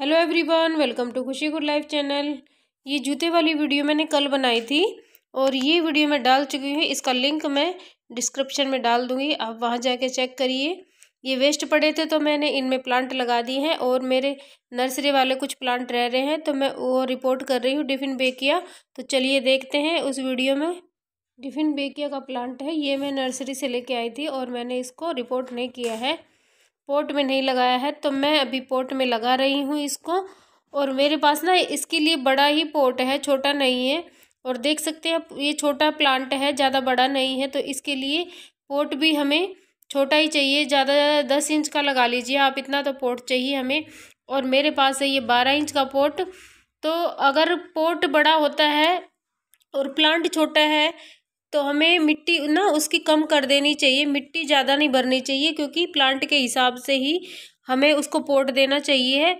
hello everyone welcome to Khushi good life channel ये जूते वाली वीडियो मैंने कल बनाई थी और ये वीडियो मैं डाल चुकी हूँ इसका लिंक मैं डिस्क्रिप्शन में डाल दूँगी आप वहाँ जाके चेक करिए ये वेस्ट पड़े थे तो मैंने इनमें प्लांट लगा दिए हैं और मेरे नर्सरी वाले कुछ प्लांट रह रहे हैं तो मैं वो रिपोर्ट कर रही हूँ डिफिन बेकिया तो चलिए देखते हैं उस वीडियो में डिफिन बेकिया का प्लांट है ये मैं नर्सरी से लेके आई थी और मैंने इसको रिपोर्ट नहीं किया है पोर्ट में नहीं लगाया है तो मैं अभी पोर्ट में लगा रही हूँ इसको और मेरे पास ना इसके लिए बड़ा ही पोर्ट है छोटा नहीं है और देख सकते हैं ये छोटा प्लांट है ज़्यादा बड़ा नहीं है तो इसके लिए पोर्ट भी हमें छोटा ही चाहिए ज़्यादा दस इंच का लगा लीजिए आप इतना तो पोर्ट चाहिए हमें और मेरे पास है ये बारह इंच का पोर्ट तो अगर पोर्ट बड़ा होता है और प्लांट छोटा है तो हमें मिट्टी ना उसकी कम कर देनी चाहिए मिट्टी ज़्यादा नहीं भरनी चाहिए क्योंकि प्लांट के हिसाब से ही हमें उसको पोट देना चाहिए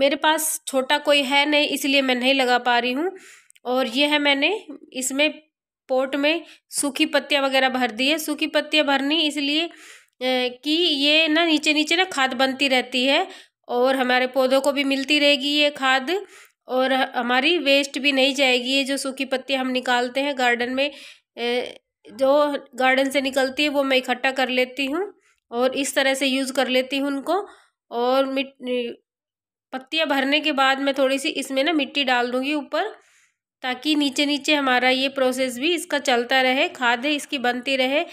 मेरे पास छोटा कोई है नहीं इसलिए मैं नहीं लगा पा रही हूँ और ये है मैंने इसमें पोट में सूखी पत्तियाँ वगैरह भर दी है सूखी पत्तियाँ भरनी इसलिए कि ये ना नीचे नीचे ना खाद बनती रहती है और हमारे पौधों को भी मिलती रहेगी ये खाद और हमारी वेस्ट भी नहीं जाएगी ये जो सूखी पत्तियाँ हम निकालते हैं गार्डन में जो गार्डन से निकलती है वो मैं इकट्ठा कर लेती हूँ और इस तरह से यूज़ कर लेती हूँ उनको और मिट पत्तियाँ भरने के बाद मैं थोड़ी सी इसमें ना मिट्टी डाल दूँगी ऊपर ताकि नीचे नीचे हमारा ये प्रोसेस भी इसका चलता रहे खाद इसकी बनती रहे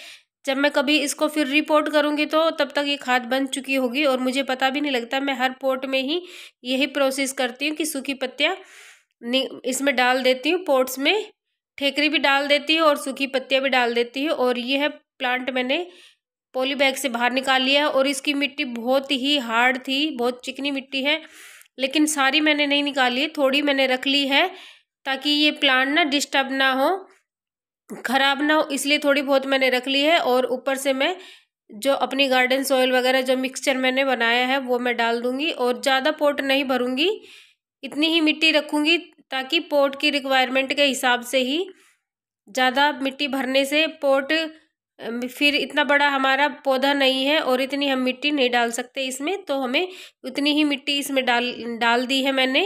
जब मैं कभी इसको फिर रिपोर्ट करूँगी तो तब तक ये खाद बन चुकी होगी और मुझे पता भी नहीं लगता मैं हर पोर्ट में ही यही प्रोसेस करती हूँ कि सूखी पत्तियाँ इसमें डाल देती हूँ पोर्ट्स में ठेकरी भी डाल देती हूँ और सूखी पत्तियाँ भी डाल देती है और ये है प्लांट मैंने पॉली बैग से बाहर निकाल लिया है और इसकी मिट्टी बहुत ही हार्ड थी बहुत चिकनी मिट्टी है लेकिन सारी मैंने नहीं निकाली थोड़ी मैंने रख ली है ताकि ये प्लांट ना डिस्टर्ब ना हो ख़राब ना हो इसलिए थोड़ी बहुत मैंने रख ली है और ऊपर से मैं जो अपनी गार्डन सॉइल वगैरह जो मिक्सचर मैंने बनाया है वो मैं डाल दूँगी और ज़्यादा पोट नहीं भरूँगी इतनी ही मिट्टी रखूँगी ताकि पोर्ट की रिक्वायरमेंट के हिसाब से ही ज़्यादा मिट्टी भरने से पोर्ट फिर इतना बड़ा हमारा पौधा नहीं है और इतनी हम मिट्टी नहीं डाल सकते इसमें तो हमें उतनी ही मिट्टी इसमें डाल डाल दी है मैंने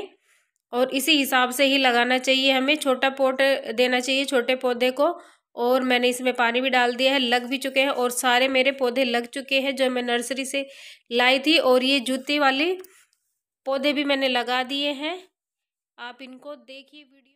और इसी हिसाब से ही लगाना चाहिए हमें छोटा पोट देना चाहिए छोटे पौधे को और मैंने इसमें पानी भी डाल दिया है लग भी चुके हैं और सारे मेरे पौधे लग चुके हैं जो मैं नर्सरी से लाई थी और ये जूते वाले पौधे भी मैंने लगा दिए हैं आप इनको देखिए वीडियो